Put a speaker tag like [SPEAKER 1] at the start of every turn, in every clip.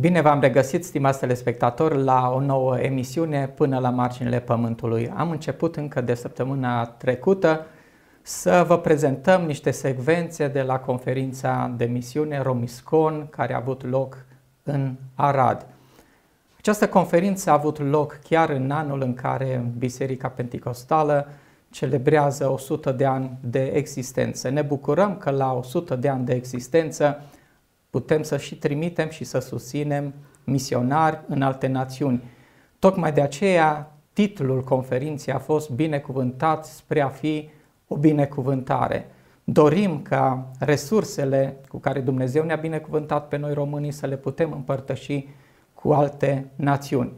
[SPEAKER 1] Bine v-am regăsit, stimați telespectatori, la o nouă emisiune până la marginile Pământului. Am început încă de săptămâna trecută să vă prezentăm niște secvențe de la conferința de misiune Romiscon care a avut loc în Arad. Această conferință a avut loc chiar în anul în care Biserica Pentecostală celebrează 100 de ani de existență. Ne bucurăm că la 100 de ani de existență putem să și trimitem și să susținem misionari în alte națiuni. Tocmai de aceea titlul conferinței a fost Binecuvântat spre a fi o binecuvântare. Dorim ca resursele cu care Dumnezeu ne-a binecuvântat pe noi românii să le putem împărtăși cu alte națiuni.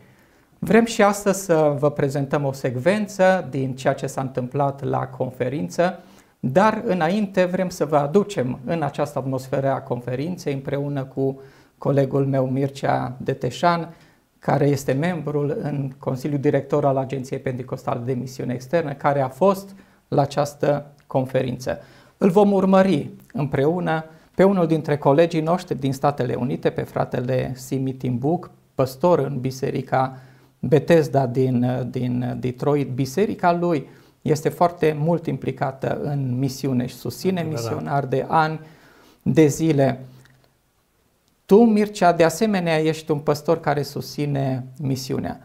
[SPEAKER 1] Vrem și astăzi să vă prezentăm o secvență din ceea ce s-a întâmplat la conferință. Dar înainte vrem să vă aducem în această atmosferă a conferinței împreună cu colegul meu Mircea Deteșan, care este membrul în Consiliul Director al Agenției Pentecostale de Misiune Externă, care a fost la această conferință. Îl vom urmări împreună pe unul dintre colegii noștri din Statele Unite, pe fratele Simi Timbuk, păstor în biserica Betesda din, din Detroit, biserica lui este foarte mult implicată în misiune și susține da, da, da. misionar de ani, de zile. Tu, Mircea, de asemenea ești un păstor care susține misiunea.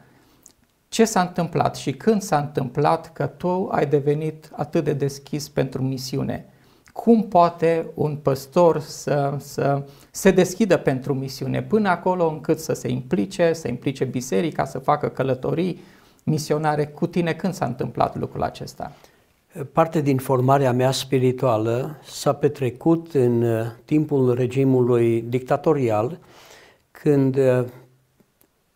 [SPEAKER 1] Ce s-a întâmplat și când s-a întâmplat că tu ai devenit atât de deschis pentru misiune? Cum poate un păstor să, să se deschidă pentru misiune până acolo încât să se implice, să implice biserica, să facă călătorii, misionare cu tine? Când s-a întâmplat lucrul acesta? Parte
[SPEAKER 2] din formarea mea spirituală s-a petrecut în uh, timpul regimului dictatorial, când uh,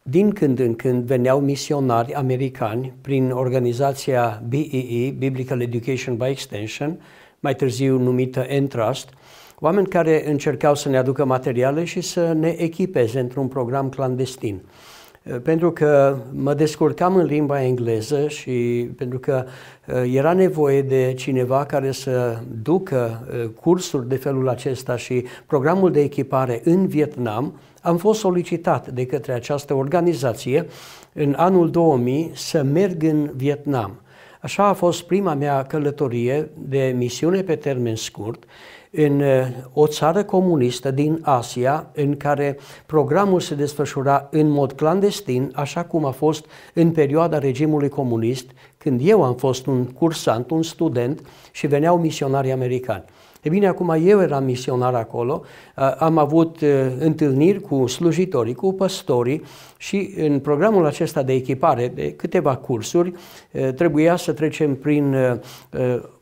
[SPEAKER 2] din când în când veneau misionari americani prin organizația BEE, Biblical Education by Extension, mai târziu numită Entrust, oameni care încercau să ne aducă materiale și să ne echipeze într-un program clandestin pentru că mă descurcam în limba engleză și pentru că uh, era nevoie de cineva care să ducă uh, cursuri de felul acesta și programul de echipare în Vietnam, am fost solicitat de către această organizație în anul 2000 să merg în Vietnam. Așa a fost prima mea călătorie de misiune pe termen scurt în eh, o țară comunistă din Asia, în care programul se desfășura în mod clandestin, așa cum a fost în perioada regimului comunist, când eu am fost un cursant, un student și veneau misionari americani. E bine, acum eu eram misionar acolo, eh, am avut eh, întâlniri cu slujitorii, cu păstorii și în programul acesta de echipare de câteva cursuri trebuia să trecem prin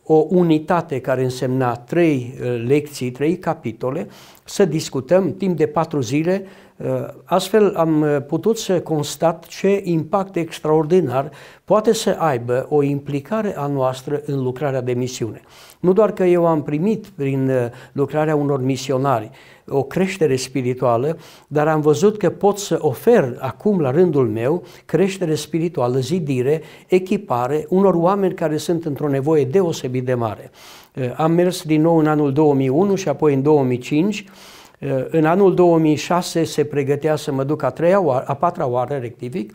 [SPEAKER 2] o unitate care însemna trei uh, lecții, trei capitole, să discutăm timp de patru zile. Uh, astfel am uh, putut să constat ce impact extraordinar poate să aibă o implicare a noastră în lucrarea de misiune. Nu doar că eu am primit prin uh, lucrarea unor misionari o creștere spirituală, dar am văzut că pot să ofer acum la rândul meu creștere spirituală, zidire, echipare unor oameni care sunt într-o nevoie deosebit de mare. Uh, am mers din nou în anul 2001 și apoi în 2005 uh, în anul 2006 se pregătea să mă duc a, treia oară, a patra oară, rectific,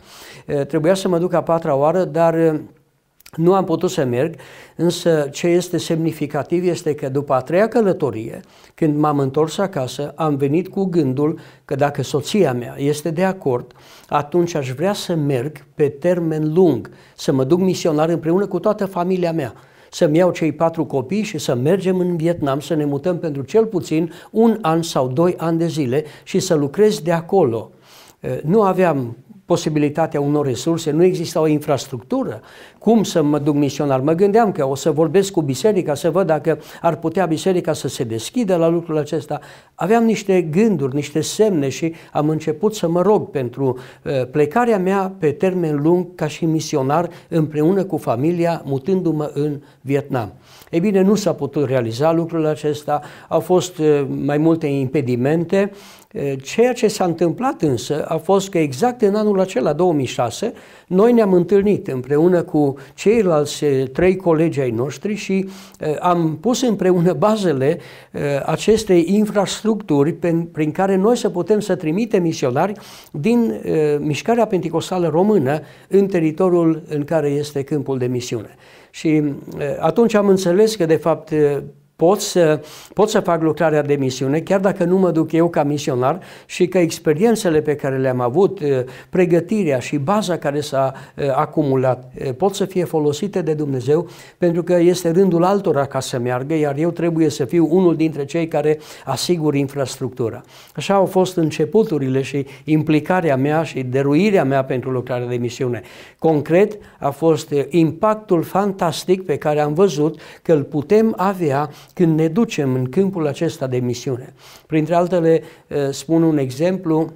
[SPEAKER 2] trebuia să mă duc a patra oară, dar nu am putut să merg, însă ce este semnificativ este că după a treia călătorie, când m-am întors acasă, am venit cu gândul că dacă soția mea este de acord, atunci aș vrea să merg pe termen lung, să mă duc misionar împreună cu toată familia mea să-mi iau cei patru copii și să mergem în Vietnam, să ne mutăm pentru cel puțin un an sau doi ani de zile și să lucrez de acolo. Nu aveam posibilitatea unor resurse, nu exista o infrastructură. Cum să mă duc misionar? Mă gândeam că o să vorbesc cu biserica, să văd dacă ar putea biserica să se deschidă la lucrul acesta. Aveam niște gânduri, niște semne și am început să mă rog pentru uh, plecarea mea pe termen lung ca și misionar împreună cu familia, mutându-mă în Vietnam. Ei bine, nu s-a putut realiza lucrul acesta, au fost uh, mai multe impedimente, Ceea ce s-a întâmplat însă a fost că exact în anul acela, 2006, noi ne-am întâlnit împreună cu ceilalți trei colegi ai noștri și am pus împreună bazele acestei infrastructuri prin care noi să putem să trimitem misionari din mișcarea pentecostală română în teritoriul în care este câmpul de misiune. Și atunci am înțeles că, de fapt, pot să, pot să fac lucrarea de misiune, chiar dacă nu mă duc eu ca misionar și că experiențele pe care le-am avut, eh, pregătirea și baza care s-a eh, acumulat, eh, pot să fie folosite de Dumnezeu, pentru că este rândul altora ca să meargă, iar eu trebuie să fiu unul dintre cei care asigur infrastructura. Așa au fost începuturile și implicarea mea și deruirea mea pentru lucrarea de misiune. Concret a fost impactul fantastic pe care am văzut că îl putem avea când ne ducem în câmpul acesta de misiune. Printre altele, eh, spun un exemplu,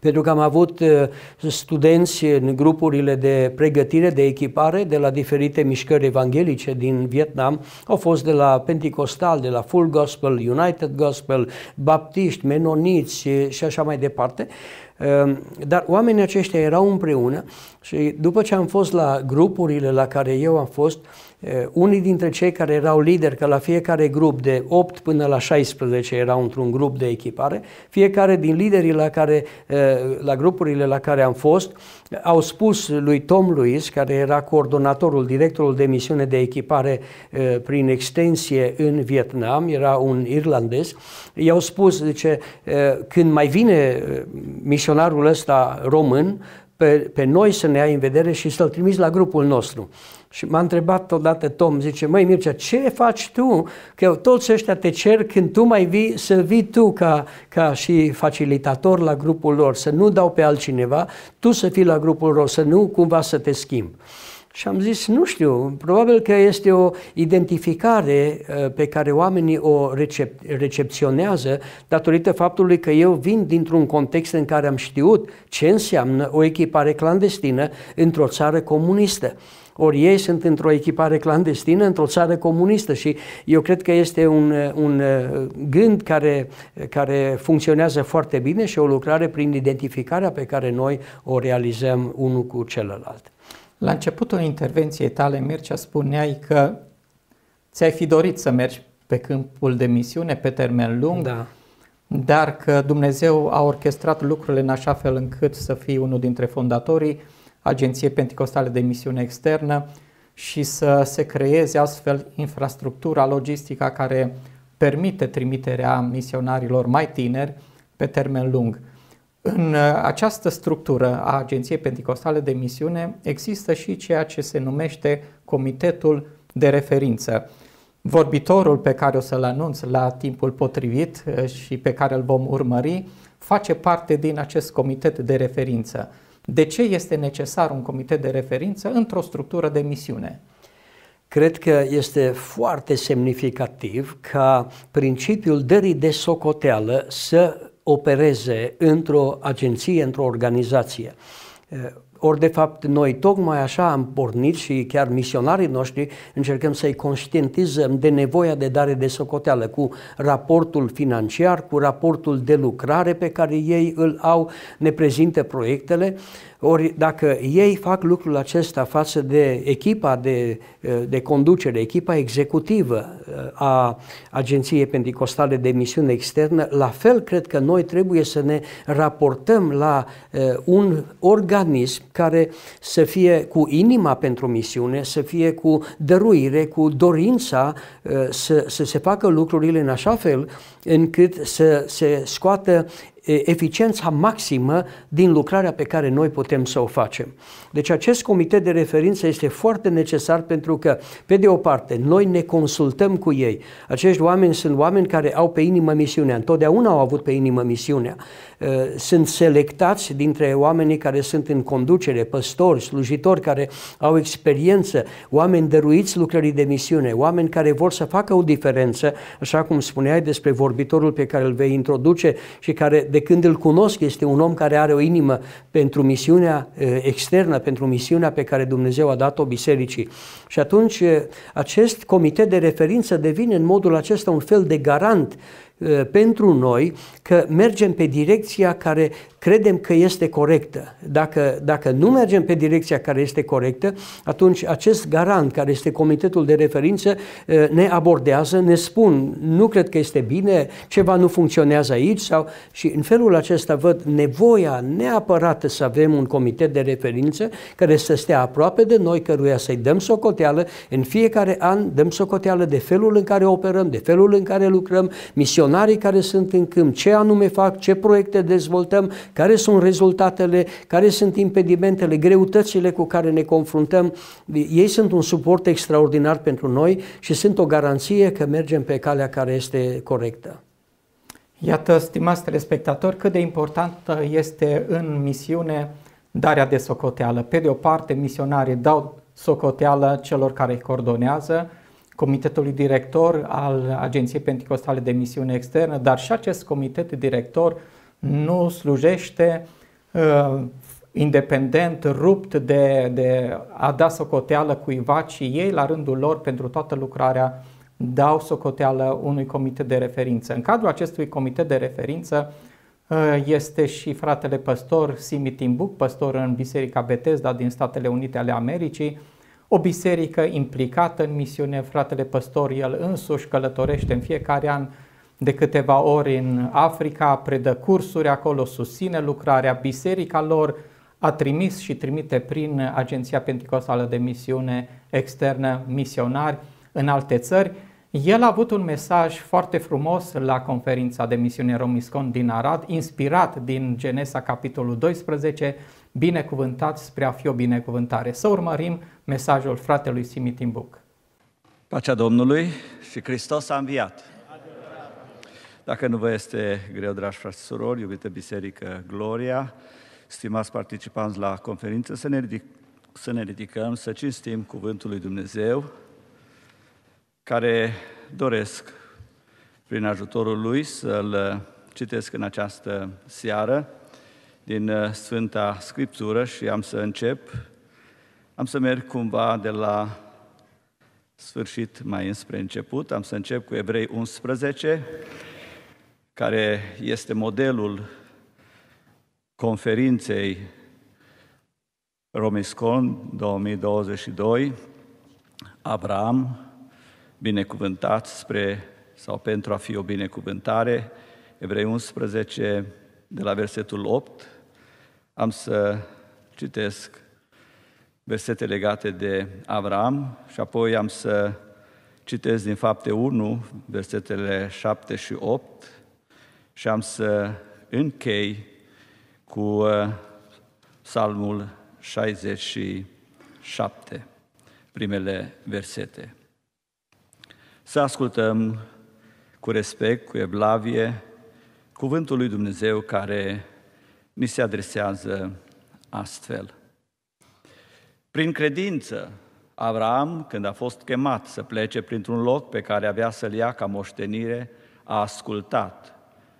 [SPEAKER 2] pentru că am avut eh, studenți în grupurile de pregătire, de echipare, de la diferite mișcări evanghelice din Vietnam. Au fost de la Pentecostal, de la Full Gospel, United Gospel, Baptiști, Menoniți eh, și așa mai departe. Dar oamenii aceștia erau împreună și după ce am fost la grupurile la care eu am fost, Eh, unii dintre cei care erau lideri, că la fiecare grup de 8 până la 16 erau într-un grup de echipare, fiecare din liderii la, care, eh, la grupurile la care am fost au spus lui Tom Lewis, care era coordonatorul, directorul de misiune de echipare eh, prin extensie în Vietnam, era un irlandez, i-au spus, zice, când mai vine misionarul ăsta român, pe, pe noi să ne ai în vedere și să-l trimiți la grupul nostru. Și m-a întrebat odată Tom, zice, măi Mircea, ce faci tu? Că toți ăștia te cer când tu mai vii, să vii tu ca, ca și facilitator la grupul lor, să nu dau pe altcineva, tu să fii la grupul lor, să nu cumva să te schimbi. Și am zis, nu știu, probabil că este o identificare ă, pe care oamenii o recep- recepționează datorită faptului că eu vin dintr-un context în care am știut ce înseamnă o echipare clandestină într-o țară comunistă. Ori ei sunt într-o echipare clandestină, într-o țară comunistă și eu cred că este un, un uh, gând care, care funcționează foarte bine și o lucrare prin identificarea pe care noi o realizăm unul cu
[SPEAKER 1] celălalt. La începutul intervenției tale, Mircea, spuneai că ți-ai fi dorit să mergi pe câmpul de misiune pe termen lung, da. dar că Dumnezeu a orchestrat lucrurile în așa fel încât să fii unul dintre fondatorii Agenție Pentecostală de Misiune Externă și să se creeze astfel infrastructura logistică care permite trimiterea misionarilor mai tineri pe termen lung. În uh, această structură a Agenției Pentecostale de Misiune există și ceea ce se numește Comitetul de Referință. Vorbitorul pe care o să-l anunț la timpul potrivit uh, și pe care îl vom urmări face parte din acest comitet de referință. De ce este necesar un comitet de referință într-o structură de misiune? Cred că este
[SPEAKER 2] foarte semnificativ ca principiul dării de socoteală să opereze într-o agenție, într-o organizație. Ori, de fapt, noi tocmai așa am pornit și chiar misionarii noștri încercăm să-i conștientizăm de nevoia de dare de socoteală cu raportul financiar, cu raportul de lucrare pe care ei îl au, ne prezintă proiectele ori dacă ei fac lucrul acesta față de echipa de, eh, de conducere, echipa executivă eh, a Agenției Pentecostale de Misiune Externă, la fel cred că noi trebuie să ne raportăm la eh, un organism care să fie cu inima pentru misiune, să fie cu dăruire, cu dorința să, să se facă lucrurile în așa fel încât să se scoată eficiența maximă din lucrarea pe care noi putem să o facem. Deci acest comitet de referință este foarte necesar pentru că, pe de o parte, noi ne consultăm cu ei. Acești oameni sunt oameni care au pe inimă misiunea, întotdeauna au avut pe inimă misiunea. Sunt selectați dintre oamenii care sunt în conducere, păstori, slujitori care au experiență, oameni dăruiți lucrării de misiune, oameni care vor să facă o diferență, așa cum spuneai despre vorbitorul pe care îl vei introduce și care de când îl cunosc, este un om care are o inimă pentru misiunea externă, pentru misiunea pe care Dumnezeu a dat-o bisericii. Și atunci acest comitet de referință devine în modul acesta un fel de garant pentru noi că mergem pe direcția care credem că este corectă. Dacă, dacă nu mergem pe direcția care este corectă, atunci acest garant, care este comitetul de referință, eh, ne abordează, ne spun, nu cred că este bine, ceva nu funcționează aici sau și în felul acesta văd nevoia neapărată să avem un comitet de referință care să stea aproape de noi, căruia să-i dăm socoteală. În fiecare an dăm socoteală de felul în care operăm, de felul în care lucrăm, misionarii care sunt în câmp, ce ce anume fac, ce proiecte dezvoltăm, care sunt rezultatele, care sunt impedimentele, greutățile cu care ne confruntăm. Ei sunt un suport extraordinar pentru noi și sunt
[SPEAKER 1] o garanție că mergem pe calea care este corectă. Iată, stimați telespectatori, cât de importantă este în misiune darea de socoteală. Pe de o parte, misionarii dau socoteală celor care îi coordonează, comitetului director al Agenției Pentecostale de Misiune Externă, dar și acest comitet director nu slujește uh, independent, rupt de, de a da socoteală cuiva, ci ei la rândul lor pentru toată lucrarea dau socoteală unui comitet de referință. În cadrul acestui comitet de referință uh, este și fratele păstor Simi Timbuk, păstor în Biserica Betesda din Statele Unite ale Americii, o biserică implicată în misiune, fratele păstor, el însuși călătorește în fiecare an de câteva ori în Africa, predă cursuri acolo, susține lucrarea, biserica lor a trimis și trimite prin Agenția Pentecostală de Misiune Externă misionari în alte țări. El a avut un mesaj foarte frumos la conferința de misiune Romiscon din Arad, inspirat din Genesa capitolul 12, binecuvântat spre a fi o binecuvântare. Să urmărim mesajul fratelui Simitimbuc.
[SPEAKER 3] Pacea Domnului și Hristos a înviat. Dacă nu vă este greu, dragi frați și surori, iubită Biserică Gloria, stimați participanți la conferință, să ne, ridic, să ne ridicăm, să cinstim Cuvântul lui Dumnezeu, care doresc, prin ajutorul lui, să-l citesc în această seară din uh, Sfânta Scriptură și am să încep am să merg cumva de la sfârșit mai înspre început. Am să încep cu Evrei 11, care este modelul conferinței Romiscon 2022, Abraham, binecuvântat spre sau pentru a fi o binecuvântare, Evrei 11, de la versetul 8, am să citesc versete legate de Avram și apoi am să citesc din fapte 1, versetele 7 și 8 și am să închei cu uh, psalmul 67, primele versete. Să ascultăm cu respect, cu evlavie, cuvântul lui Dumnezeu care ni se adresează astfel. Prin credință, Avram, când a fost chemat să plece printr-un loc pe care avea să-l ia ca moștenire, a ascultat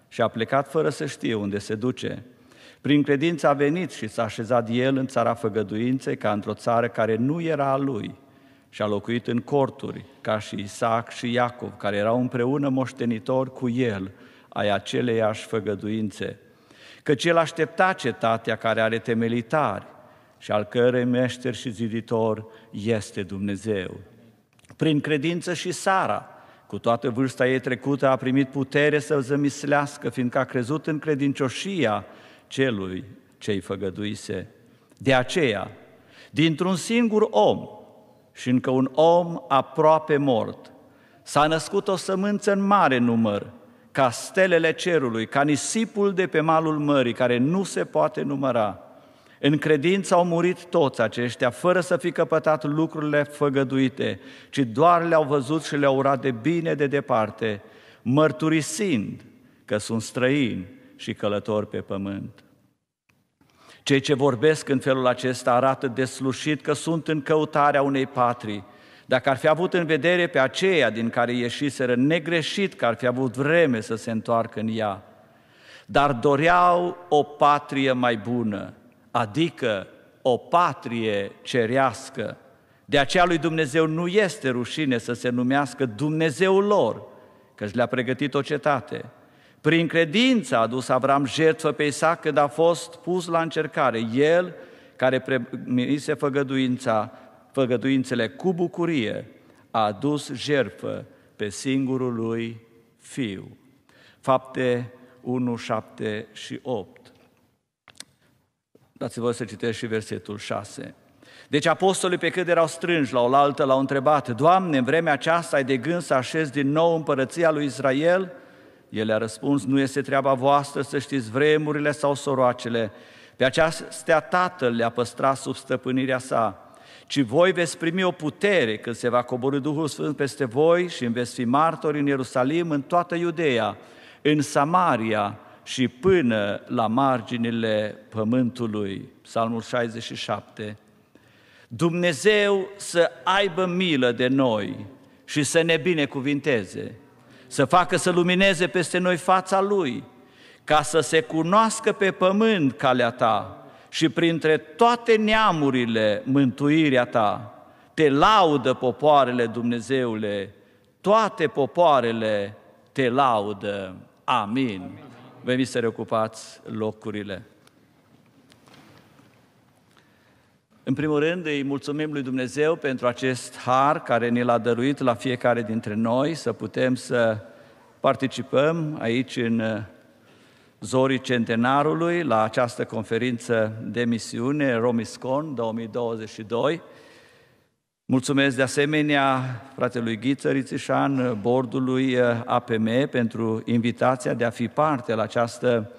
[SPEAKER 3] și a plecat fără să știe unde se duce. Prin credință a venit și s-a așezat el în țara făgăduinței ca într-o țară care nu era a lui și a locuit în corturi, ca și Isaac și Iacov, care erau împreună moștenitori cu el ai aceleiași făgăduințe. Căci el aștepta cetatea care are temelitari, și al cărei meșter și ziditor este Dumnezeu. Prin credință și Sara, cu toată vârsta ei trecută, a primit putere să zămislească, fiindcă a crezut în credincioșia celui ce-i făgăduise. De aceea, dintr-un singur om și încă un om aproape mort, s-a născut o sămânță în mare număr, ca stelele cerului, ca nisipul de pe malul mării, care nu se poate număra, în credință au murit toți aceștia, fără să fi căpătat lucrurile făgăduite, ci doar le-au văzut și le-au urat de bine de departe, mărturisind că sunt străini și călători pe pământ. Cei ce vorbesc în felul acesta arată deslușit că sunt în căutarea unei patrii. Dacă ar fi avut în vedere pe aceea din care ieșiseră, negreșit că ar fi avut vreme să se întoarcă în ea, dar doreau o patrie mai bună, adică o patrie cerească. De aceea lui Dumnezeu nu este rușine să se numească Dumnezeul lor, căci le-a pregătit o cetate. Prin credință a adus Avram jertfă pe Isaac când a fost pus la încercare. El, care primise făgăduința, făgăduințele cu bucurie, a adus jertfă pe singurul lui fiu. Fapte 1, 7 și 8. Dați-vă să citești și versetul 6. Deci apostolii pe cât erau strânși la oaltă, l-au întrebat, Doamne, în vremea aceasta ai de gând să așezi din nou împărăția lui Israel? El a răspuns, nu este treaba voastră să știți vremurile sau soroacele, pe aceasta Tatăl le-a păstrat sub stăpânirea sa, ci voi veți primi o putere când se va coborâ Duhul Sfânt peste voi și veți fi martori în Ierusalim, în toată Iudeea, în Samaria și până la marginile pământului. Psalmul 67. Dumnezeu să aibă milă de noi și să ne binecuvinteze, să facă să lumineze peste noi fața Lui, ca să se cunoască pe pământ calea Ta și printre toate neamurile mântuirea Ta. Te laudă popoarele Dumnezeule, toate popoarele te laudă. Amin. Amin veniți să reocupați locurile. În primul rând, îi mulțumim lui Dumnezeu pentru acest har care ne l-a dăruit la fiecare dintre noi, să putem să participăm aici în uh, zorii centenarului la această conferință de misiune Romiscon 2022, Mulțumesc de asemenea fratelui Ghiță Rițișan, bordului eh, APM, pentru invitația de a fi parte la această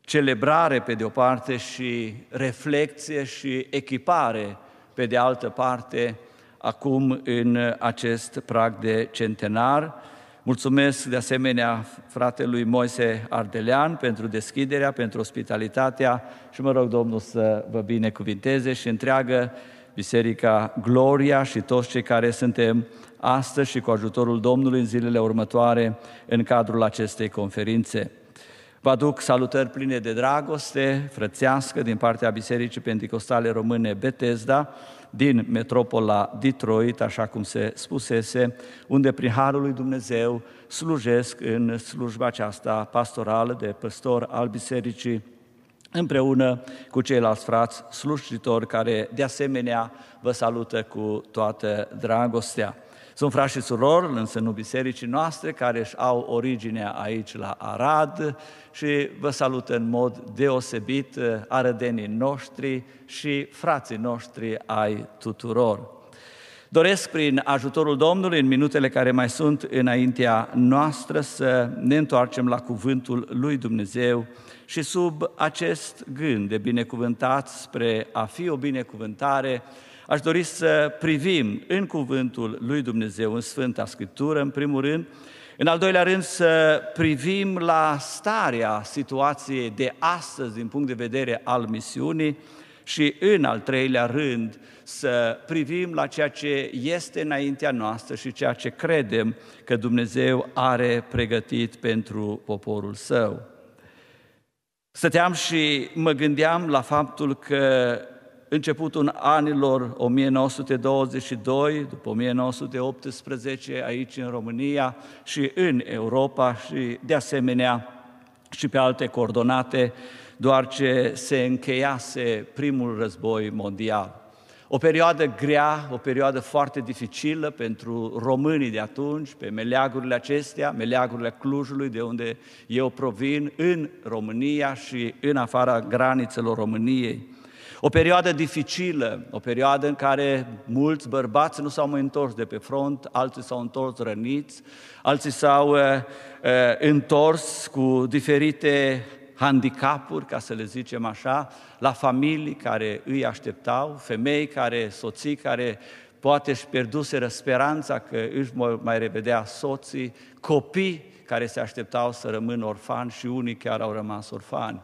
[SPEAKER 3] celebrare pe de o parte și reflexie și echipare pe de altă parte acum în acest prag de centenar. Mulțumesc de asemenea fratelui Moise Ardelean pentru deschiderea, pentru ospitalitatea și mă rog Domnul să vă binecuvinteze și întreagă Biserica Gloria și toți cei care suntem astăzi și cu ajutorul Domnului în zilele următoare în cadrul acestei conferințe. Vă aduc salutări pline de dragoste frățească din partea Bisericii Pentecostale Române Betesda, din metropola Detroit, așa cum se spusese, unde prin Harul lui Dumnezeu slujesc în slujba aceasta pastorală de păstor al Bisericii împreună cu ceilalți frați slujitori care de asemenea vă salută cu toată dragostea. Sunt frați și surori însă nu bisericii noastre care își au originea aici la Arad și vă salută în mod deosebit arădenii noștri și frații noștri ai tuturor. Doresc prin ajutorul Domnului în minutele care mai sunt înaintea noastră să ne întoarcem la cuvântul lui Dumnezeu și sub acest gând de binecuvântat spre a fi o binecuvântare, aș dori să privim în cuvântul lui Dumnezeu, în Sfânta Scriptură, în primul rând, în al doilea rând să privim la starea situației de astăzi din punct de vedere al misiunii și în al treilea rând să privim la ceea ce este înaintea noastră și ceea ce credem că Dumnezeu are pregătit pentru poporul său. Stăteam și mă gândeam la faptul că începutul anilor 1922, după 1918, aici în România și în Europa și de asemenea și pe alte coordonate, doar ce se încheiase primul război mondial. O perioadă grea, o perioadă foarte dificilă pentru românii de atunci, pe meleagurile acestea, meleagurile Clujului, de unde eu provin, în România și în afara granițelor României. O perioadă dificilă, o perioadă în care mulți bărbați nu s-au mai întors de pe front, alții s-au întors răniți, alții s-au uh, întors cu diferite handicapuri, ca să le zicem așa, la familii care îi așteptau, femei care, soții care poate își pierduseră speranța că își mai revedea soții, copii care se așteptau să rămână orfani și unii chiar au rămas orfani.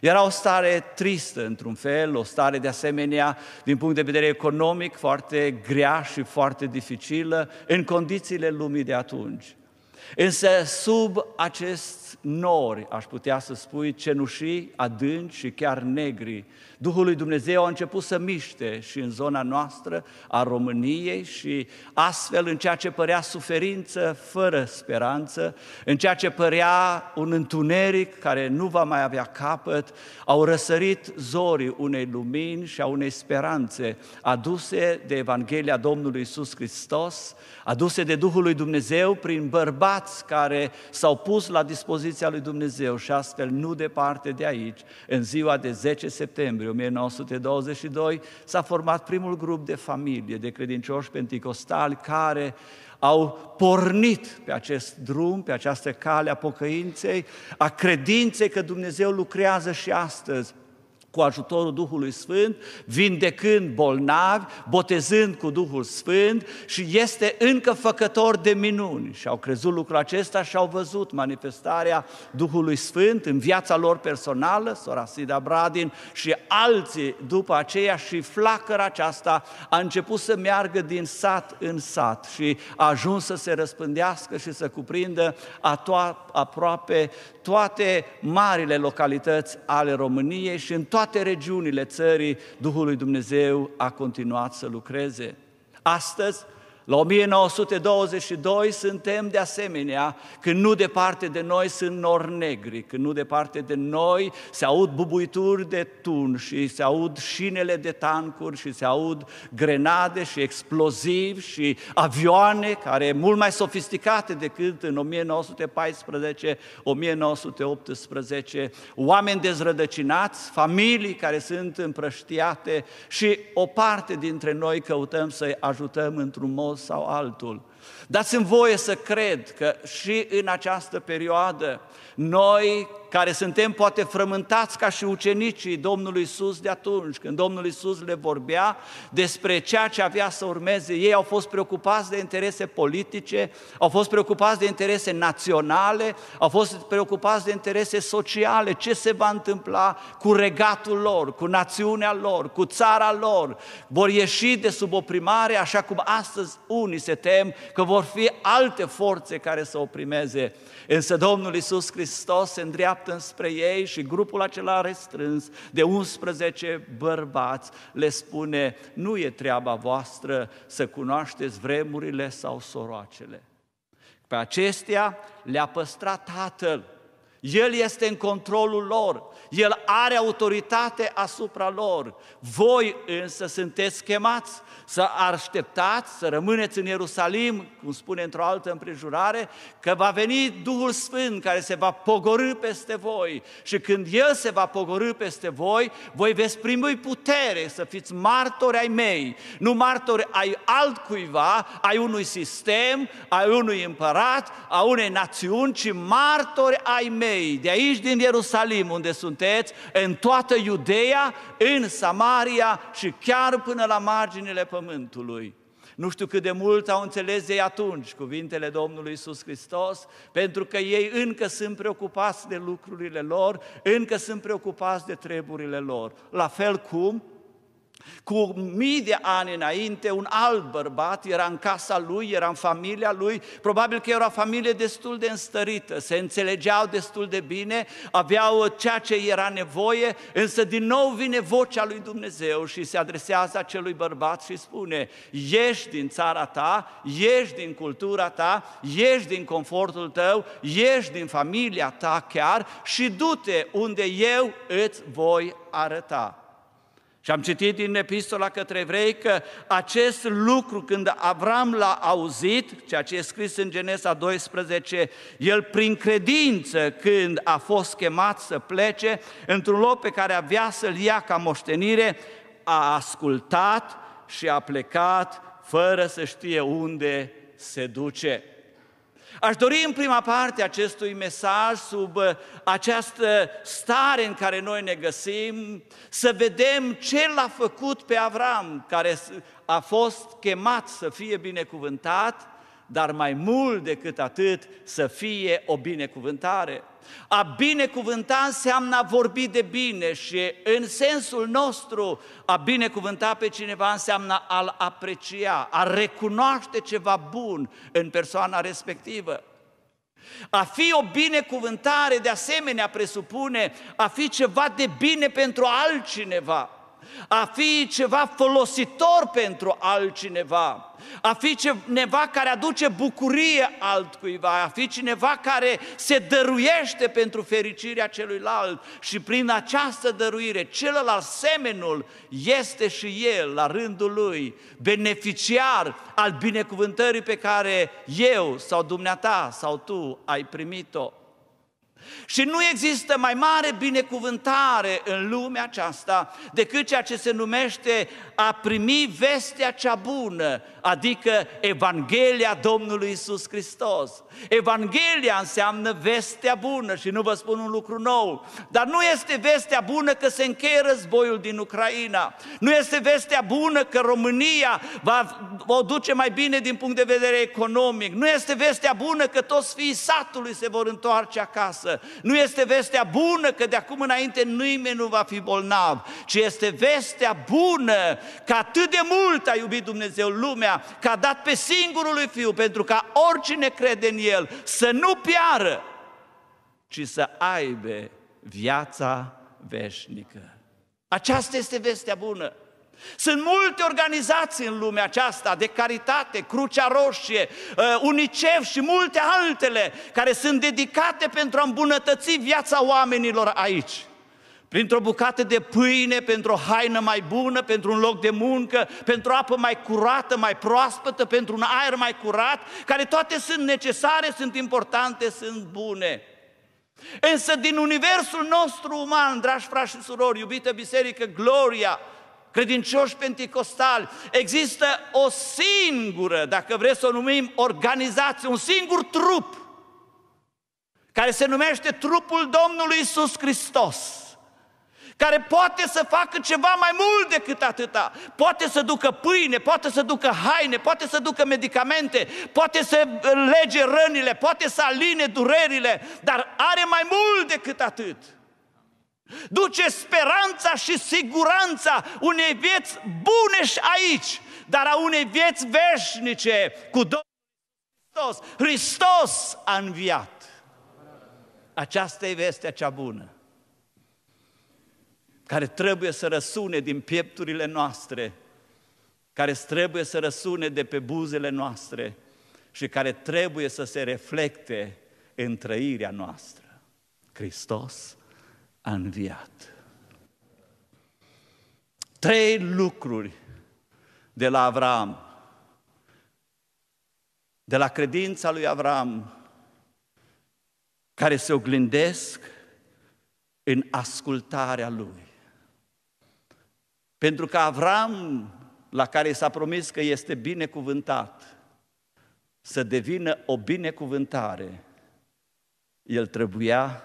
[SPEAKER 3] Era o stare tristă, într-un fel, o stare de asemenea, din punct de vedere economic, foarte grea și foarte dificilă, în condițiile lumii de atunci. Însă sub acest nori, aș putea să spui, cenușii, adânci și chiar negri, Duhul lui Dumnezeu a început să miște și în zona noastră a României și astfel în ceea ce părea suferință fără speranță, în ceea ce părea un întuneric care nu va mai avea capăt, au răsărit zorii unei lumini și a unei speranțe aduse de Evanghelia Domnului Isus Hristos, aduse de Duhul lui Dumnezeu prin bărbați soldați care s-au pus la dispoziția lui Dumnezeu și astfel nu departe de aici, în ziua de 10 septembrie 1922, s-a format primul grup de familie de credincioși penticostali care au pornit pe acest drum, pe această cale a pocăinței, a credinței că Dumnezeu lucrează și astăzi cu ajutorul Duhului Sfânt, vindecând bolnavi, botezând cu Duhul Sfânt și este încă făcător de minuni. Și au crezut lucrul acesta și au văzut manifestarea Duhului Sfânt în viața lor personală, sora Sida Bradin și alții după aceea și flacăra aceasta a început să meargă din sat în sat și a ajuns să se răspândească și să cuprindă a toa, aproape toate marile localități ale României și în toate regiunile țării Duhului Dumnezeu a continuat să lucreze. Astăzi la 1922 suntem de asemenea, când nu departe de noi sunt nori negri, când nu departe de noi se aud bubuituri de tun și se aud șinele de tancuri și se aud grenade și explozivi și avioane care mult mai sofisticate decât în 1914-1918, oameni dezrădăcinați, familii care sunt împrăștiate și o parte dintre noi căutăm să-i ajutăm într-un mod sau altul. Dați-mi voie să cred că și în această perioadă noi care suntem poate frământați ca și ucenicii Domnului Isus de atunci, când Domnul Isus le vorbea despre ceea ce avea să urmeze. Ei au fost preocupați de interese politice, au fost preocupați de interese naționale, au fost preocupați de interese sociale, ce se va întâmpla cu regatul lor, cu națiunea lor, cu țara lor. Vor ieși de sub oprimare, așa cum astăzi unii se tem că vor fi alte forțe care să oprimeze. Însă Domnul Isus Hristos se îndreaptă îndreaptă înspre ei și grupul acela restrâns de 11 bărbați le spune, nu e treaba voastră să cunoașteți vremurile sau soroacele. Pe acestea le-a păstrat tatăl el este în controlul lor, El are autoritate asupra lor. Voi însă sunteți chemați să așteptați, să rămâneți în Ierusalim, cum spune într-o altă împrejurare, că va veni Duhul Sfânt care se va pogorâ peste voi și când El se va pogorâ peste voi, voi veți primi putere să fiți martori ai mei, nu martori ai altcuiva, ai unui sistem, ai unui împărat, a unei națiuni, ci martori ai mei Galilei, de aici din Ierusalim unde sunteți, în toată Iudeea, în Samaria și chiar până la marginile pământului. Nu știu cât de mult au înțeles ei atunci cuvintele Domnului Iisus Hristos, pentru că ei încă sunt preocupați de lucrurile lor, încă sunt preocupați de treburile lor. La fel cum cu mii de ani înainte, un alt bărbat era în casa lui, era în familia lui, probabil că era o familie destul de înstărită, se înțelegeau destul de bine, aveau ceea ce era nevoie, însă din nou vine vocea lui Dumnezeu și se adresează acelui bărbat și spune, ieși din țara ta, ieși din cultura ta, ieși din confortul tău, ieși din familia ta chiar și du-te unde eu îți voi arăta. Și am citit din epistola către evrei că acest lucru, când Avram l-a auzit, ceea ce e scris în Genesa 12, el prin credință, când a fost chemat să plece, într-un loc pe care avea să-l ia ca moștenire, a ascultat și a plecat fără să știe unde se duce. Aș dori în prima parte acestui mesaj, sub uh, această stare în care noi ne găsim, să vedem ce l-a făcut pe Avram, care a fost chemat să fie binecuvântat, dar mai mult decât atât să fie o binecuvântare. A binecuvânta înseamnă a vorbi de bine și în sensul nostru a binecuvânta pe cineva înseamnă a-l aprecia, a recunoaște ceva bun în persoana respectivă. A fi o binecuvântare de asemenea presupune a fi ceva de bine pentru altcineva a fi ceva folositor pentru altcineva, a fi cineva care aduce bucurie altcuiva, a fi cineva care se dăruiește pentru fericirea celuilalt și prin această dăruire celălalt semenul este și el la rândul lui beneficiar al binecuvântării pe care eu sau dumneata sau tu ai primit-o. Și nu există mai mare binecuvântare în lumea aceasta decât ceea ce se numește a primi vestea cea bună adică Evanghelia Domnului Isus Hristos. Evanghelia înseamnă vestea bună și nu vă spun un lucru nou, dar nu este vestea bună că se încheie războiul din Ucraina, nu este vestea bună că România va, o duce mai bine din punct de vedere economic, nu este vestea bună că toți fiii satului se vor întoarce acasă, nu este vestea bună că de acum înainte nimeni nu va fi bolnav, ci este vestea bună că atât de mult a iubit Dumnezeu lumea că a dat pe singurul lui Fiu pentru ca oricine crede în El să nu piară, ci să aibă viața veșnică. Aceasta este vestea bună. Sunt multe organizații în lumea aceasta de caritate, Crucea Roșie, uh, UNICEF și multe altele care sunt dedicate pentru a îmbunătăți viața oamenilor aici printr-o bucată de pâine, pentru o haină mai bună, pentru un loc de muncă, pentru apă mai curată, mai proaspătă, pentru un aer mai curat, care toate sunt necesare, sunt importante, sunt bune. Însă din universul nostru uman, dragi frați și surori, iubită biserică, gloria, credincioși pentecostali, există o singură, dacă vreți să o numim, organizație, un singur trup, care se numește trupul Domnului Isus Hristos care poate să facă ceva mai mult decât atâta. Poate să ducă pâine, poate să ducă haine, poate să ducă medicamente, poate să lege rănile, poate să aline durerile, dar are mai mult decât atât. Duce speranța și siguranța unei vieți bune și aici, dar a unei vieți veșnice cu Domnul Hristos. Hristos a înviat. Aceasta e vestea cea bună care trebuie să răsune din piepturile noastre, care trebuie să răsune de pe buzele noastre și care trebuie să se reflecte în trăirea noastră. Hristos a înviat. Trei lucruri de la Avram, de la credința lui Avram, care se oglindesc în ascultarea lui. Pentru că Avram, la care s-a promis că este binecuvântat, să devină o binecuvântare, el trebuia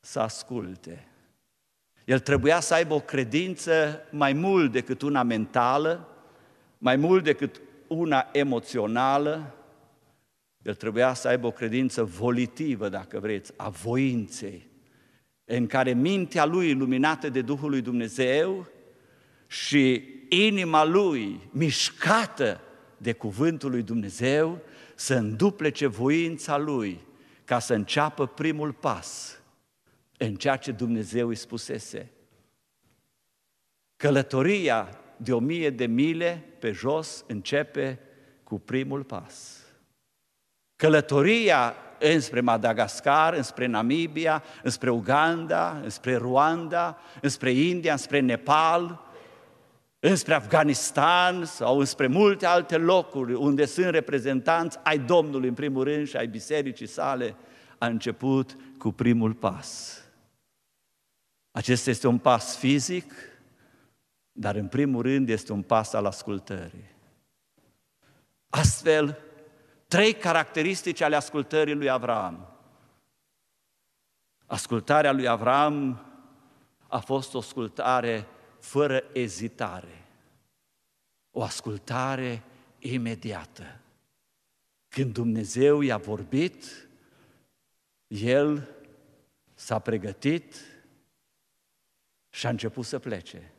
[SPEAKER 3] să asculte. El trebuia să aibă o credință mai mult decât una mentală, mai mult decât una emoțională, el trebuia să aibă o credință volitivă, dacă vreți, a voinței, în care mintea lui, iluminată de Duhul lui Dumnezeu, și inima lui mișcată de cuvântul lui Dumnezeu să înduplece voința lui ca să înceapă primul pas în ceea ce Dumnezeu îi spusese. Călătoria de o mie de mile pe jos începe cu primul pas. Călătoria înspre Madagascar, înspre Namibia, înspre Uganda, înspre Ruanda, înspre India, înspre Nepal, înspre Afganistan sau înspre multe alte locuri unde sunt reprezentanți ai Domnului în primul rând și ai bisericii sale, a început cu primul pas. Acesta este un pas fizic, dar în primul rând este un pas al ascultării. Astfel, trei caracteristici ale ascultării lui Avram. Ascultarea lui Avram a fost o ascultare fără ezitare, o ascultare imediată. Când Dumnezeu i-a vorbit, el s-a pregătit și a început să plece.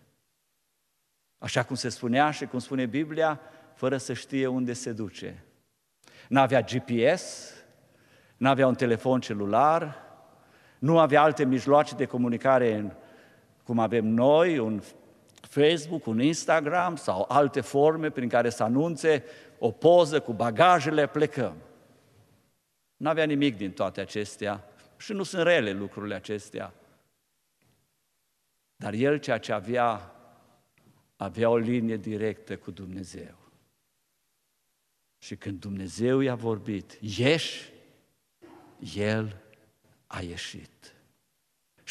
[SPEAKER 3] Așa cum se spunea și cum spune Biblia, fără să știe unde se duce. N-avea GPS, n-avea un telefon celular, nu avea alte mijloace de comunicare în cum avem noi, un Facebook, un Instagram sau alte forme prin care să anunțe o poză cu bagajele, plecăm. N-avea nimic din toate acestea și nu sunt rele lucrurile acestea. Dar el ceea ce avea, avea o linie directă cu Dumnezeu. Și când Dumnezeu i-a vorbit, ieși, el a ieșit.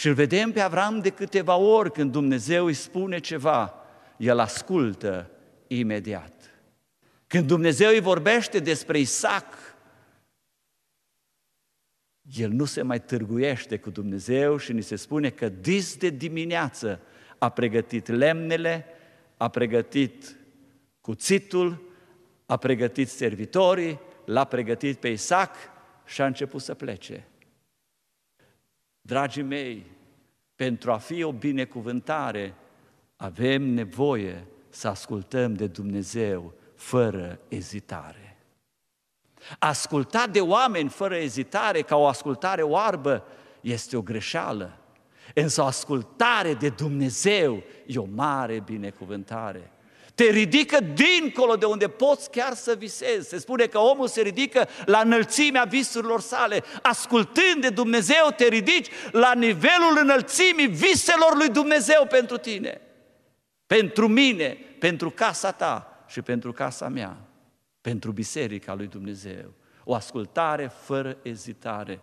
[SPEAKER 3] Și îl vedem pe Avram de câteva ori când Dumnezeu îi spune ceva, el ascultă imediat. Când Dumnezeu îi vorbește despre Isaac, el nu se mai târguiește cu Dumnezeu și ni se spune că dis de dimineață a pregătit lemnele, a pregătit cuțitul, a pregătit servitorii, l-a pregătit pe Isaac și a început să plece. Dragii mei, pentru a fi o binecuvântare, avem nevoie să ascultăm de Dumnezeu fără ezitare. Ascultat de oameni fără ezitare, ca o ascultare oarbă, este o greșeală. Însă o ascultare de Dumnezeu e o mare binecuvântare. Te ridică dincolo de unde poți chiar să visezi. Se spune că omul se ridică la înălțimea visurilor sale. Ascultând de Dumnezeu, te ridici la nivelul înălțimii viselor lui Dumnezeu pentru tine. Pentru mine, pentru casa ta și pentru casa mea. Pentru biserica lui Dumnezeu. O ascultare fără ezitare.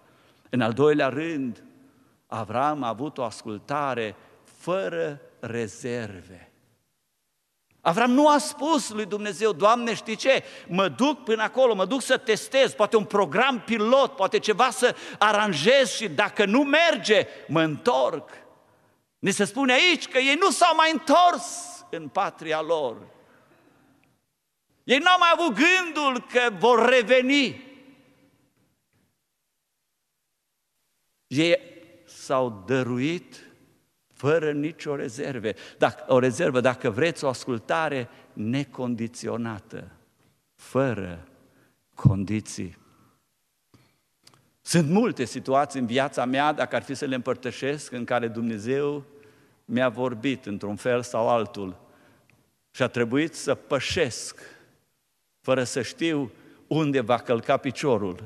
[SPEAKER 3] În al doilea rând, Avram a avut o ascultare fără rezerve. Avram nu a spus lui Dumnezeu, Doamne, știi ce? Mă duc până acolo, mă duc să testez, poate un program pilot, poate ceva să aranjez și dacă nu merge, mă întorc. Ne se spune aici că ei nu s-au mai întors în patria lor. Ei n-au mai avut gândul că vor reveni. Ei s-au dăruit fără nicio rezerve, dacă, o rezervă, dacă vreți, o ascultare necondiționată, fără condiții. Sunt multe situații în viața mea, dacă ar fi să le împărtășesc, în care Dumnezeu mi-a vorbit într-un fel sau altul și a trebuit să pășesc fără să știu unde va călca piciorul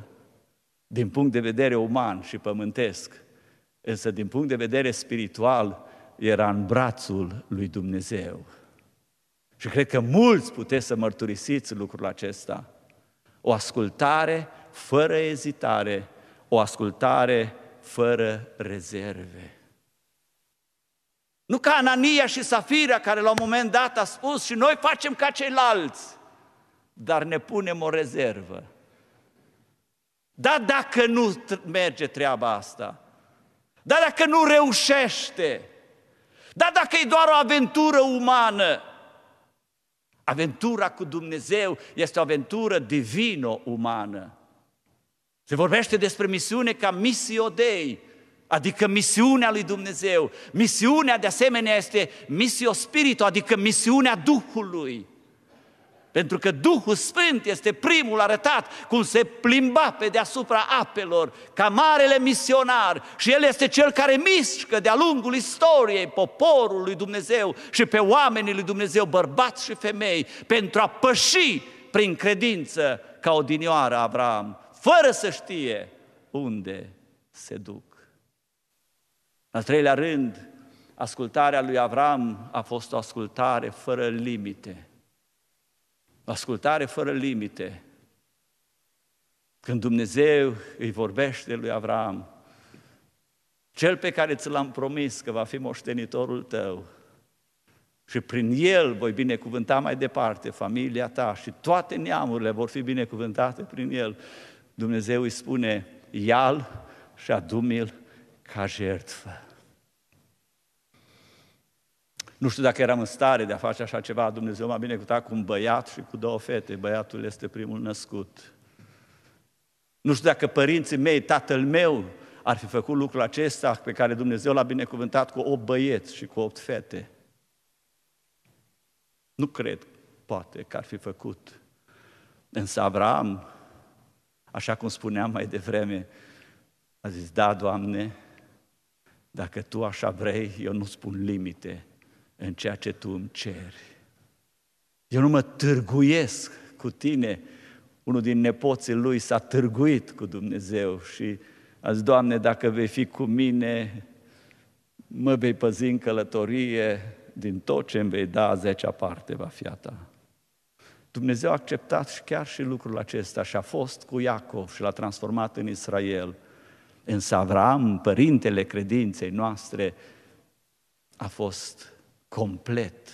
[SPEAKER 3] din punct de vedere uman și pământesc însă din punct de vedere spiritual era în brațul lui Dumnezeu. Și cred că mulți puteți să mărturisiți lucrul acesta. O ascultare fără ezitare, o ascultare fără rezerve. Nu ca Anania și Safira, care la un moment dat a spus și noi facem ca ceilalți, dar ne punem o rezervă. Da, dacă nu merge treaba asta, dar dacă nu reușește, dar dacă e doar o aventură umană, aventura cu Dumnezeu este o aventură divino-umană. Se vorbește despre misiune ca misio dei, adică misiunea lui Dumnezeu. Misiunea de asemenea este misio spiritu, adică misiunea Duhului. Pentru că Duhul Sfânt este primul arătat cum se plimba pe deasupra apelor, ca marele misionar și El este cel care mișcă de-a lungul istoriei poporul lui Dumnezeu și pe oamenii lui Dumnezeu, bărbați și femei, pentru a păși prin credință ca odinioară Abraham, fără să știe unde se duc. În al treilea rând, ascultarea lui Avram a fost o ascultare fără limite – ascultare fără limite. Când Dumnezeu îi vorbește lui Avram, cel pe care ți l-am promis că va fi moștenitorul tău și prin el voi binecuvânta mai departe familia ta și toate neamurile vor fi binecuvântate prin el, Dumnezeu îi spune, „Ial și adumil, ca jertfă. Nu știu dacă eram în stare de a face așa ceva, Dumnezeu m-a binecuvântat cu un băiat și cu două fete. Băiatul este primul născut. Nu știu dacă părinții mei, tatăl meu, ar fi făcut lucrul acesta pe care Dumnezeu l-a binecuvântat cu 8 băieți și cu 8 fete. Nu cred, poate, că ar fi făcut. Însă Avram, așa cum spuneam mai devreme, a zis, da, Doamne, dacă Tu așa vrei, eu nu spun limite, în ceea ce tu îmi ceri. Eu nu mă târguiesc cu tine. Unul din nepoții lui s-a târguit cu Dumnezeu și a zis, Doamne, dacă vei fi cu mine, mă vei păzi în călătorie, din tot ce îmi vei da, a zecea parte va fi a ta. Dumnezeu a acceptat și chiar și lucrul acesta și a fost cu Iacov și l-a transformat în Israel. Însă Avram, părintele credinței noastre, a fost complet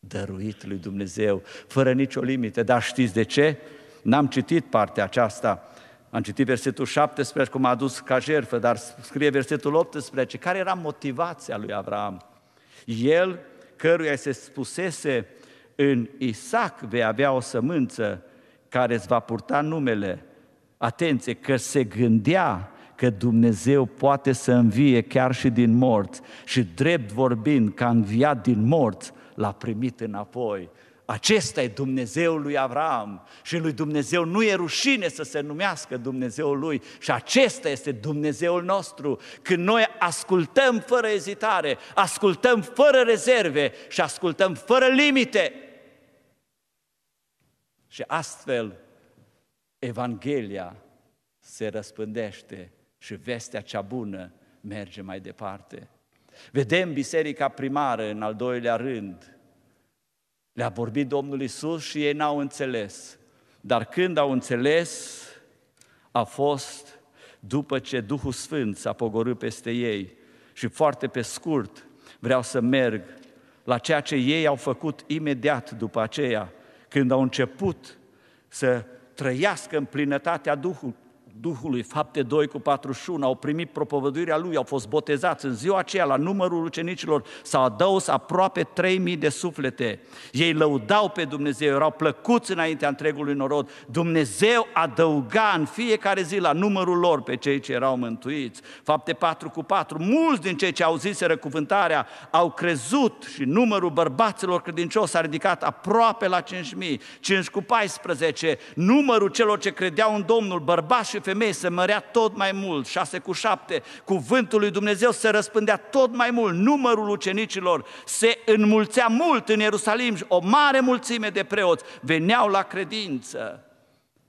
[SPEAKER 3] dăruit lui Dumnezeu, fără nicio limită. Dar știți de ce? N-am citit partea aceasta. Am citit versetul 17 cum a adus ca jertfă, dar scrie versetul 18. Care era motivația lui Avram? El, căruia se spusese în Isaac vei avea o sămânță care îți va purta numele. Atenție, că se gândea că Dumnezeu poate să învie chiar și din mort și drept vorbind că a înviat din mort l-a primit înapoi. Acesta e Dumnezeul lui Avram și lui Dumnezeu nu e rușine să se numească Dumnezeul lui și acesta este Dumnezeul nostru. Când noi ascultăm fără ezitare, ascultăm fără rezerve și ascultăm fără limite. Și astfel Evanghelia se răspândește și vestea cea bună merge mai departe. Vedem biserica primară în al doilea rând. Le-a vorbit Domnul Isus și ei n-au înțeles. Dar când au înțeles, a fost după ce Duhul Sfânt s-a pogorât peste ei. Și foarte pe scurt vreau să merg la ceea ce ei au făcut imediat după aceea, când au început să trăiască în plinătatea Duhului, Duhului, fapte 2 cu 41, au primit propovăduirea lui, au fost botezați. În ziua aceea, la numărul ucenicilor, s-au adăus aproape 3000 de suflete. Ei lăudau pe Dumnezeu, erau plăcuți înaintea întregului norod. Dumnezeu adăuga în fiecare zi la numărul lor pe cei ce erau mântuiți. Fapte 4 cu 4, mulți din cei ce au zis cuvântarea au crezut și numărul bărbaților credincioși s-a ridicat aproape la 5000. 5 cu 14, numărul celor ce credeau în Domnul, bărbați și femei se mărea tot mai mult, șase cu șapte, cuvântul lui Dumnezeu se răspândea tot mai mult, numărul ucenicilor se înmulțea mult în Ierusalim și o mare mulțime de preoți veneau la credință.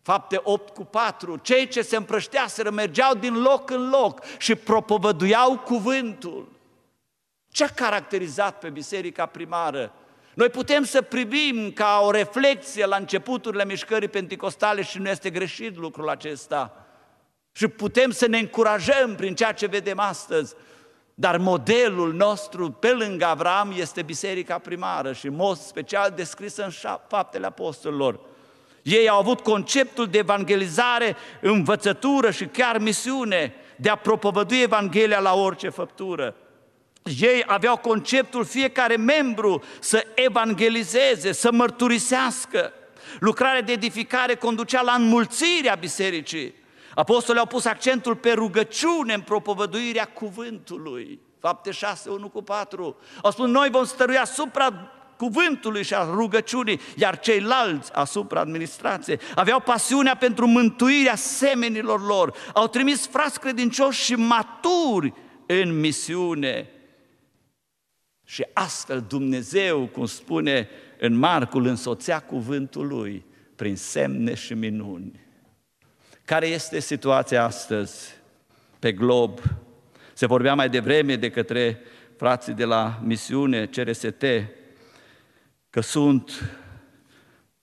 [SPEAKER 3] Fapte 8 cu 4, cei ce se împrășteaseră mergeau din loc în loc și propovăduiau cuvântul. Ce a caracterizat pe biserica primară? Noi putem să privim ca o reflexie la începuturile mișcării pentecostale și nu este greșit lucrul acesta. Și putem să ne încurajăm prin ceea ce vedem astăzi. Dar modelul nostru pe lângă Avram este biserica primară și mod special descris în faptele apostolilor. Ei au avut conceptul de evangelizare, învățătură și chiar misiune de a propovădui Evanghelia la orice făptură. Ei aveau conceptul fiecare membru să evangelizeze, să mărturisească. Lucrarea de edificare conducea la înmulțirea bisericii. Apostolii au pus accentul pe rugăciune în propovăduirea cuvântului. Fapte 6, 1 cu 4. Au spus, noi vom stărui asupra cuvântului și a rugăciunii, iar ceilalți asupra administrației aveau pasiunea pentru mântuirea semenilor lor. Au trimis frați credincioși și maturi în misiune. Și astfel Dumnezeu, cum spune în Marcul, însoțea cuvântul lui prin semne și minuni. Care este situația astăzi pe glob? Se vorbea mai devreme de către frații de la misiune CRST că sunt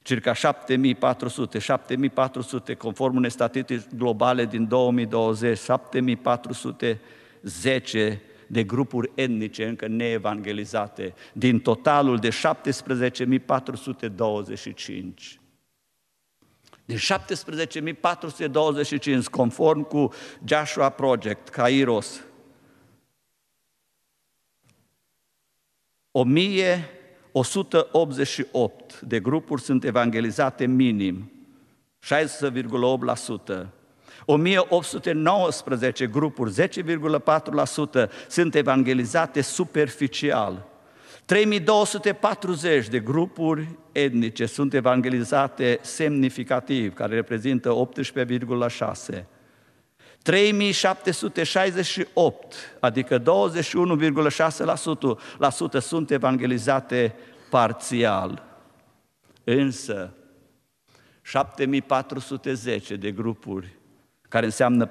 [SPEAKER 3] circa 7400, 7400 conform unei statistici globale din 2020, 7410 de grupuri etnice încă neevangelizate, din totalul de 17425 din 17.425, conform cu Joshua Project, Kairos, 1188 de grupuri sunt evangelizate minim, 6,8%. 1819 grupuri, 10,4%, sunt evangelizate superficial. 3240 de grupuri etnice sunt evangelizate semnificativ, care reprezintă 18,6. 3768, adică 21,6% sunt evangelizate parțial. Însă, 7410 de grupuri, care înseamnă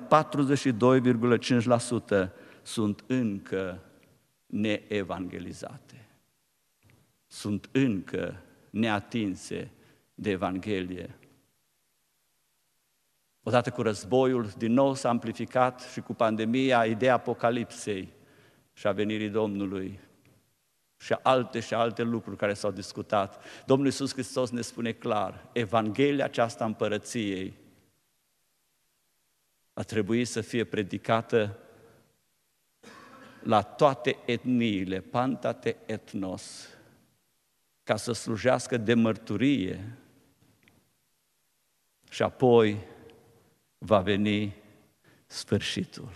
[SPEAKER 3] 42,5%, sunt încă neevangelizate sunt încă neatinse de Evanghelie. Odată cu războiul, din nou s-a amplificat și cu pandemia ideea apocalipsei și a venirii Domnului și alte și alte lucruri care s-au discutat. Domnul Iisus Hristos ne spune clar, Evanghelia aceasta împărăției a trebuit să fie predicată la toate etniile, pantate etnos, ca să slujească de mărturie și apoi va veni sfârșitul.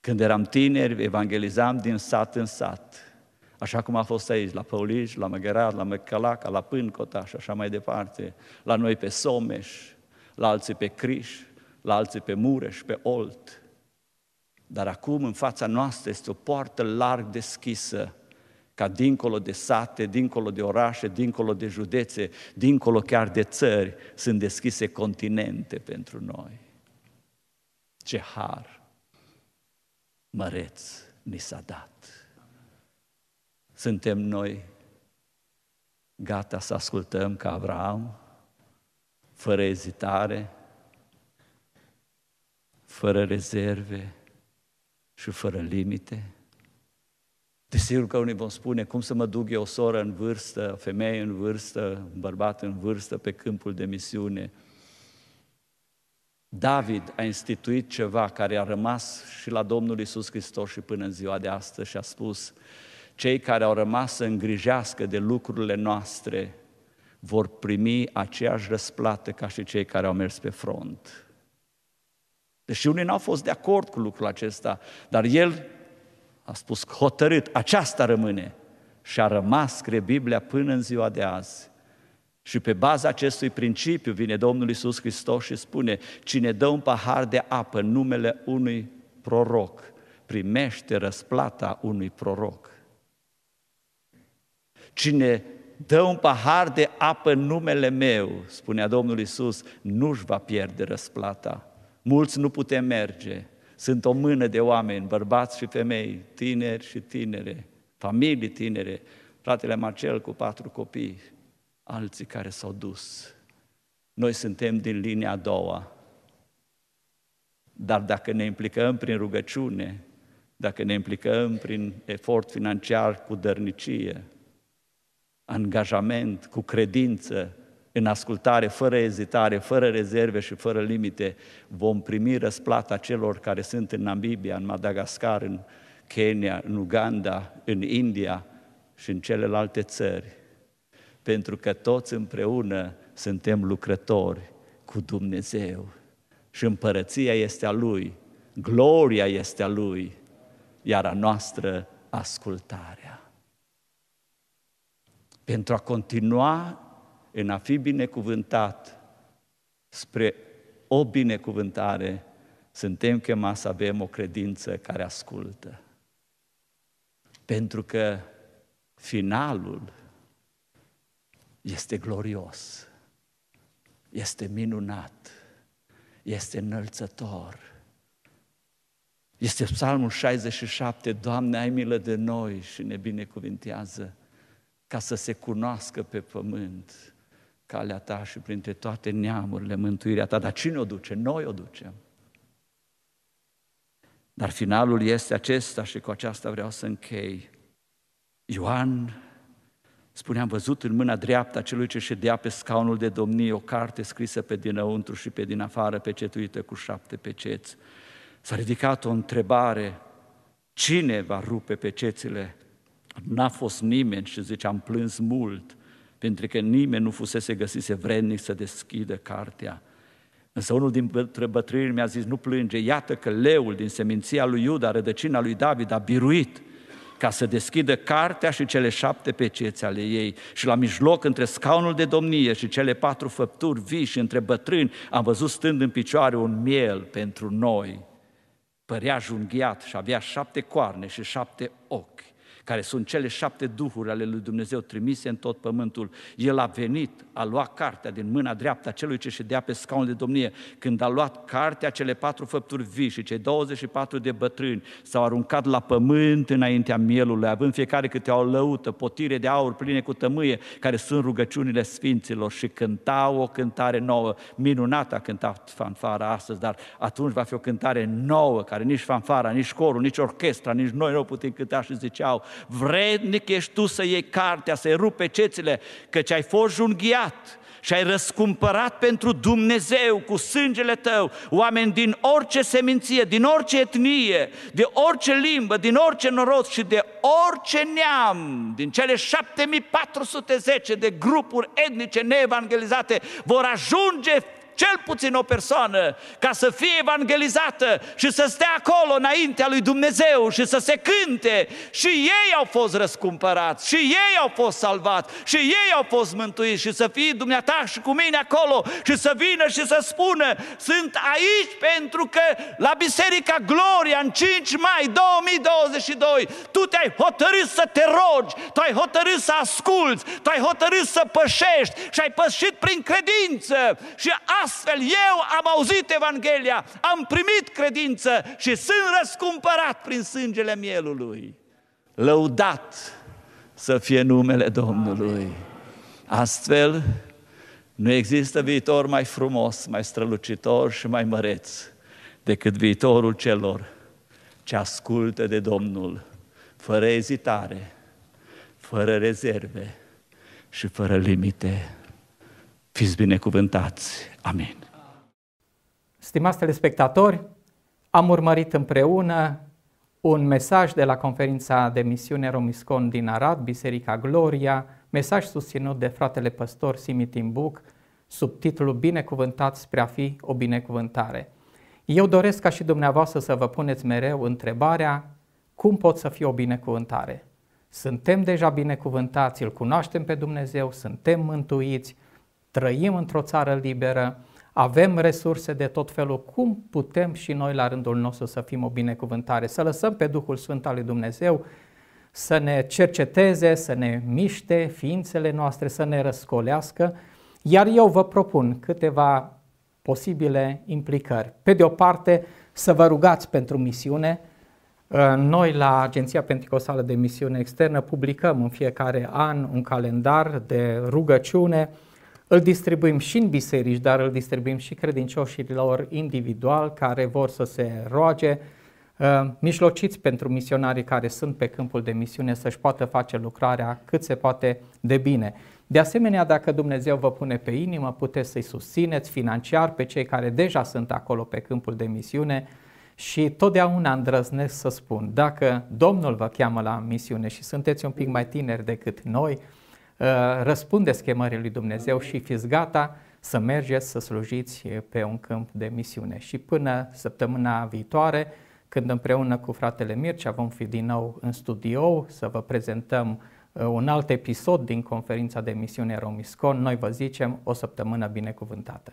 [SPEAKER 3] Când eram tineri, evangelizam din sat în sat, așa cum a fost aici, la Păuliș, la Măgărat, la Măcălaca, la Pâncota și așa mai departe, la noi pe Someș, la alții pe Criș, la alții pe Mureș, pe Olt. Dar acum, în fața noastră, este o poartă larg deschisă ca dincolo de sate, dincolo de orașe, dincolo de județe, dincolo chiar de țări, sunt deschise continente pentru noi. Ce har măreț ni s-a dat. Suntem noi gata să ascultăm ca Avram, fără ezitare, fără rezerve și fără limite? Desigur că unii vom spune, cum să mă duc eu, o soră în vârstă, o femeie în vârstă, un bărbat în vârstă, pe câmpul de misiune. David a instituit ceva care a rămas și la Domnul Isus Hristos și până în ziua de astăzi și a spus, cei care au rămas să îngrijească de lucrurile noastre vor primi aceeași răsplată ca și cei care au mers pe front. Deși unii n-au fost de acord cu lucrul acesta, dar el a spus hotărât, aceasta rămâne. Și a rămas, scrie Biblia, până în ziua de azi. Și pe baza acestui principiu vine Domnul Isus Hristos și spune, cine dă un pahar de apă în numele unui proroc, primește răsplata unui proroc. Cine dă un pahar de apă în numele meu, spunea Domnul Isus, nu-și va pierde răsplata. Mulți nu putem merge, sunt o mână de oameni, bărbați și femei, tineri și tinere, familii tinere, fratele Marcel cu patru copii, alții care s-au dus. Noi suntem din linia a doua. Dar dacă ne implicăm prin rugăciune, dacă ne implicăm prin efort financiar cu dărnicie, angajament, cu credință, în ascultare, fără ezitare, fără rezerve și fără limite, vom primi răsplata celor care sunt în Namibia, în Madagascar, în Kenya, în Uganda, în India și în celelalte țări. Pentru că toți împreună suntem lucrători cu Dumnezeu și împărăția este a Lui, gloria este a Lui, iar a noastră ascultarea. Pentru a continua în a fi binecuvântat spre o binecuvântare, suntem chemați să avem o credință care ascultă. Pentru că finalul este glorios, este minunat, este înălțător. Este psalmul 67, Doamne, ai milă de noi și ne binecuvintează ca să se cunoască pe pământ calea ta și printre toate neamurile mântuirea ta. Dar cine o duce? Noi o ducem. Dar finalul este acesta și cu aceasta vreau să închei. Ioan spune, am văzut în mâna dreaptă a celui ce ședea pe scaunul de domnie o carte scrisă pe dinăuntru și pe din afară, pecetuită cu șapte peceți. S-a ridicat o întrebare, cine va rupe pecețile? N-a fost nimeni și zice, am plâns mult, pentru că nimeni nu fusese găsise vrednic să deschidă cartea. Însă unul din bătrâni mi-a zis, nu plânge, iată că leul din seminția lui Iuda, rădăcina lui David, a biruit ca să deschidă cartea și cele șapte peceți ale ei. Și la mijloc, între scaunul de domnie și cele patru făpturi vii și între bătrâni, am văzut stând în picioare un miel pentru noi. Părea junghiat și avea șapte coarne și șapte ochi care sunt cele șapte duhuri ale lui Dumnezeu trimise în tot pământul. El a venit, a luat cartea din mâna dreaptă a celui ce ședea pe scaunul de domnie. Când a luat cartea, cele patru făpturi vii și cei 24 de bătrâni s-au aruncat la pământ înaintea mielului, având fiecare câte o lăută, potire de aur pline cu tămâie, care sunt rugăciunile sfinților și cântau o cântare nouă. Minunată a cântat fanfara astăzi, dar atunci va fi o cântare nouă, care nici fanfara, nici corul, nici orchestra, nici noi nu putem cânta și ziceau, vrednic ești tu să iei cartea, să-i rupe cețile, căci ai fost junghiat și ai răscumpărat pentru Dumnezeu cu sângele tău oameni din orice seminție, din orice etnie, de orice limbă, din orice noroc și de orice neam, din cele 7410 de grupuri etnice neevangelizate, vor ajunge cel puțin o persoană ca să fie evangelizată și să stea acolo înaintea lui Dumnezeu și să se cânte. Și ei au fost răscumpărați, și ei au fost salvați, și ei au fost mântuiți și să fie dumneata și cu mine acolo și să vină și să spună sunt aici pentru că la Biserica Gloria în 5 mai 2022 tu te-ai hotărât să te rogi, tu ai hotărât să asculți, tu ai hotărât să pășești și ai pășit prin credință și asta astfel eu am auzit Evanghelia, am primit credință și sunt răscumpărat prin sângele mielului. Lăudat să fie numele Domnului. Astfel, nu există viitor mai frumos, mai strălucitor și mai măreț decât viitorul celor ce ascultă de Domnul, fără ezitare, fără rezerve și fără limite. Fiți binecuvântați! Amin!
[SPEAKER 1] Stimați telespectatori, am urmărit împreună un mesaj de la conferința de misiune Romiscon din Arad, Biserica Gloria, mesaj susținut de fratele păstor Simi Timbuc, sub titlul Binecuvântat spre a fi o binecuvântare. Eu doresc ca și dumneavoastră să vă puneți mereu întrebarea cum pot să fiu o binecuvântare? Suntem deja binecuvântați, îl cunoaștem pe Dumnezeu, suntem mântuiți, trăim într-o țară liberă, avem resurse de tot felul, cum putem și noi la rândul nostru să fim o binecuvântare? Să lăsăm pe Duhul Sfânt al lui Dumnezeu să ne cerceteze, să ne miște ființele noastre, să ne răscolească, iar eu vă propun câteva posibile implicări. Pe de o parte, să vă rugați pentru misiune. Noi la Agenția Pentecostală de Misiune Externă publicăm în fiecare an un calendar de rugăciune, îl distribuim și în biserici, dar îl distribuim și credincioșilor individual care vor să se roage, uh, mișlociți pentru misionarii care sunt pe câmpul de misiune să-și poată face lucrarea cât se poate de bine. De asemenea, dacă Dumnezeu vă pune pe inimă, puteți să-i susțineți financiar pe cei care deja sunt acolo pe câmpul de misiune și totdeauna îndrăznesc să spun, dacă Domnul vă cheamă la misiune și sunteți un pic mai tineri decât noi, Uh, răspundeți chemării lui Dumnezeu și fiți gata să mergeți să slujiți pe un câmp de misiune. Și până săptămâna viitoare, când împreună cu fratele Mircea vom fi din nou în studio să vă prezentăm uh, un alt episod din conferința de misiune Romiscon, noi vă zicem o săptămână binecuvântată.